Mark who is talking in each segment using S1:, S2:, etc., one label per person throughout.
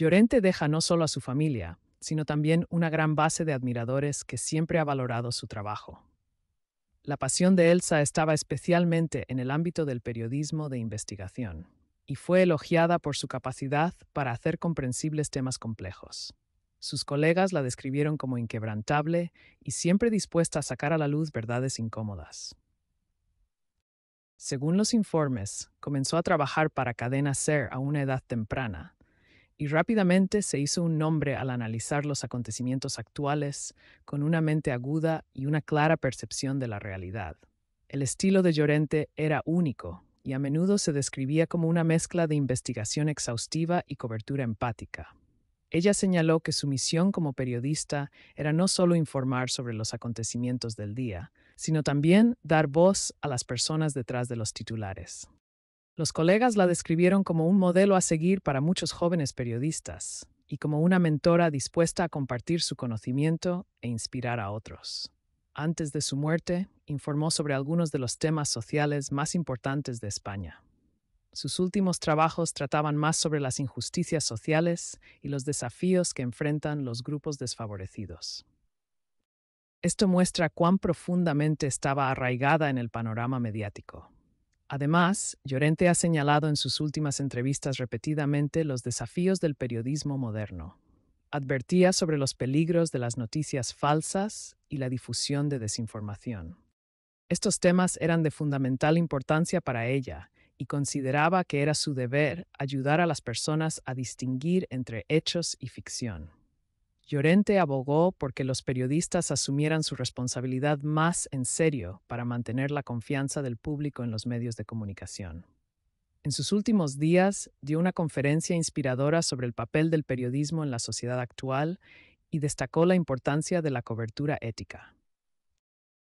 S1: Llorente deja no solo a su familia, sino también una gran base de admiradores que siempre ha valorado su trabajo. La pasión de Elsa estaba especialmente en el ámbito del periodismo de investigación, y fue elogiada por su capacidad para hacer comprensibles temas complejos. Sus colegas la describieron como inquebrantable y siempre dispuesta a sacar a la luz verdades incómodas. Según los informes, comenzó a trabajar para Cadena Ser a una edad temprana, y rápidamente se hizo un nombre al analizar los acontecimientos actuales con una mente aguda y una clara percepción de la realidad. El estilo de Llorente era único y a menudo se describía como una mezcla de investigación exhaustiva y cobertura empática. Ella señaló que su misión como periodista era no solo informar sobre los acontecimientos del día, sino también dar voz a las personas detrás de los titulares. Los colegas la describieron como un modelo a seguir para muchos jóvenes periodistas y como una mentora dispuesta a compartir su conocimiento e inspirar a otros. Antes de su muerte, informó sobre algunos de los temas sociales más importantes de España. Sus últimos trabajos trataban más sobre las injusticias sociales y los desafíos que enfrentan los grupos desfavorecidos. Esto muestra cuán profundamente estaba arraigada en el panorama mediático. Además, Llorente ha señalado en sus últimas entrevistas repetidamente los desafíos del periodismo moderno. Advertía sobre los peligros de las noticias falsas y la difusión de desinformación. Estos temas eran de fundamental importancia para ella y consideraba que era su deber ayudar a las personas a distinguir entre hechos y ficción. Llorente abogó porque los periodistas asumieran su responsabilidad más en serio para mantener la confianza del público en los medios de comunicación. En sus últimos días dio una conferencia inspiradora sobre el papel del periodismo en la sociedad actual y destacó la importancia de la cobertura ética.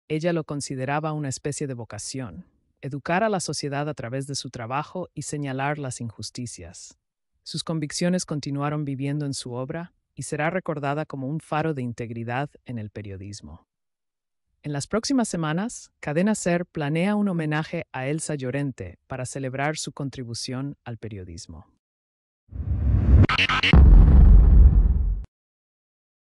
S1: Ella lo consideraba una especie de vocación, educar a la sociedad a través de su trabajo y señalar las injusticias. Sus convicciones continuaron viviendo en su obra, y será recordada como un faro de integridad en el periodismo. En las próximas semanas, Cadena Ser planea un homenaje a Elsa Llorente para celebrar su contribución al periodismo.